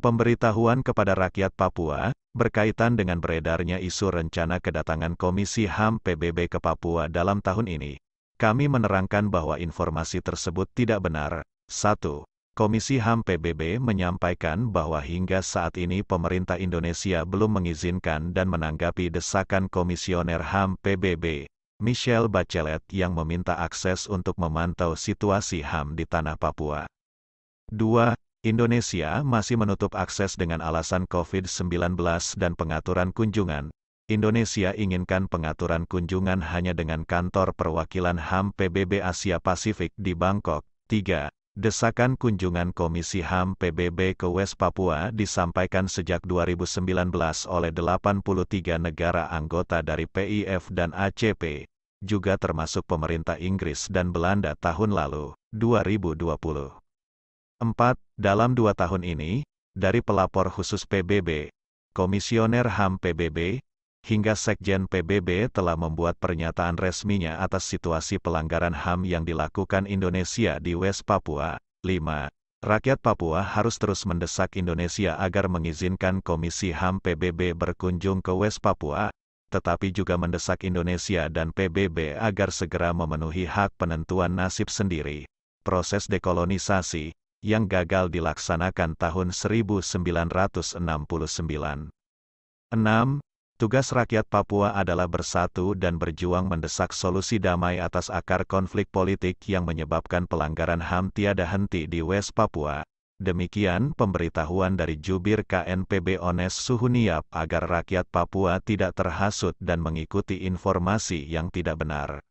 Pemberitahuan kepada rakyat Papua, berkaitan dengan beredarnya isu rencana kedatangan Komisi HAM PBB ke Papua dalam tahun ini. Kami menerangkan bahwa informasi tersebut tidak benar. 1. Komisi HAM PBB menyampaikan bahwa hingga saat ini pemerintah Indonesia belum mengizinkan dan menanggapi desakan Komisioner HAM PBB, Michelle Bachelet yang meminta akses untuk memantau situasi HAM di tanah Papua. 2. Indonesia masih menutup akses dengan alasan COVID-19 dan pengaturan kunjungan. Indonesia inginkan pengaturan kunjungan hanya dengan kantor perwakilan HAM PBB Asia Pasifik di Bangkok. 3. Desakan kunjungan Komisi HAM PBB ke West Papua disampaikan sejak 2019 oleh 83 negara anggota dari PIF dan ACP, juga termasuk pemerintah Inggris dan Belanda tahun lalu, 2020. 4. Dalam dua tahun ini, dari pelapor khusus PBB, Komisioner HAM PBB, hingga Sekjen PBB telah membuat pernyataan resminya atas situasi pelanggaran HAM yang dilakukan Indonesia di West Papua. 5. Rakyat Papua harus terus mendesak Indonesia agar mengizinkan Komisi HAM PBB berkunjung ke West Papua, tetapi juga mendesak Indonesia dan PBB agar segera memenuhi hak penentuan nasib sendiri. Proses dekolonisasi yang gagal dilaksanakan tahun 1969. 6. Tugas rakyat Papua adalah bersatu dan berjuang mendesak solusi damai atas akar konflik politik yang menyebabkan pelanggaran HAM tiada henti di West Papua. Demikian pemberitahuan dari jubir KNPB Ones Suhuniap agar rakyat Papua tidak terhasut dan mengikuti informasi yang tidak benar.